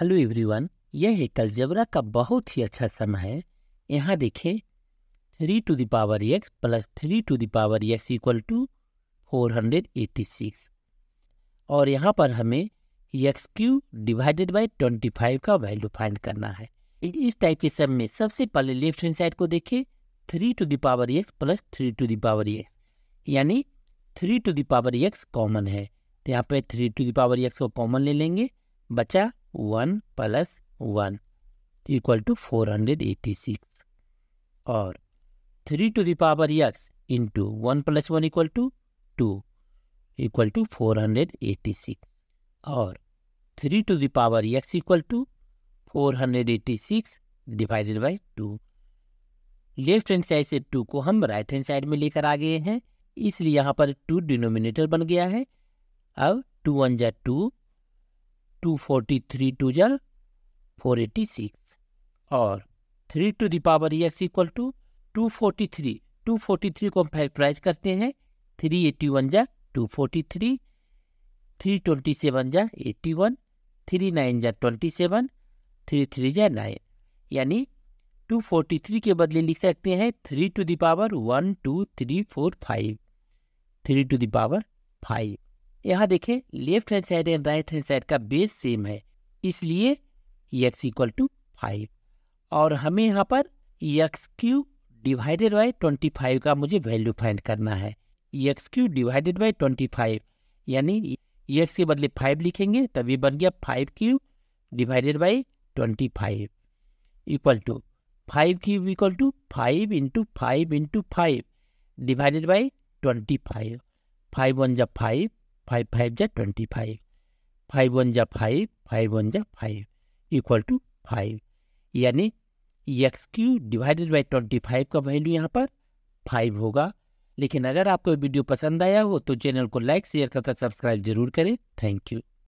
hello everyone यह एक algebra का बहुत ही अच्छा सम है यहाँ देखें three to the power x plus three to the power x equal to four hundred eighty six और यहाँ पर हमें x cube divided by twenty five का वैल्यू फाइंड करना है इस टाइप के सम में सबसे पहले लेफ्ट हैंड साइड को देखें three to the power x plus three to the power x यानी three to the power x common है तो यहाँ पे थ्री टू दावर एक्स को कॉमन ले लेंगे बचा one plus one equal to four hundred eighty six और three to the power x into one plus one equal to two equal to four hundred eighty six और three to the power x equal to four hundred eighty six divided by two left hand side से two को हम right hand side में लेकर आ गए हैं इसलिए यहाँ पर टू डिनोमिनेटर बन गया है अब टू वन जै two two forty three two जल फोर एटी सिक्स और three to the power x equal to two forty three two forty three को हम फैक्टराइज करते हैं थ्री एटी वन जा two forty three three twenty seven जा eighty one three nine जा twenty seven three three जा nine यानी two forty three के बदले लिख सकते हैं three to the power one to three four five three to the power five यहाँ देखें left hand side and right hand side का बेस सेम है इसलिए यक्स इक्वल टू फाइव और हमें यहाँ पर x cube divided by twenty five का मुझे वैल्यू फाइंड करना है x cube divided by twenty five यानी एक्स के बदले फाइव लिखेंगे तभी बन गया five cube divided by twenty five equal to five cube equal to five into five into five divided by twenty five five one जब five five five जा twenty five five one जा five five one जा five equal to five यानी x cube divided by twenty five का value यहाँ पर five होगा लेकिन अगर आपको वीडियो पसंद आया हो तो चैनल को लाइक शेयर तथा सब्सक्राइब जरूर करें थैंक यू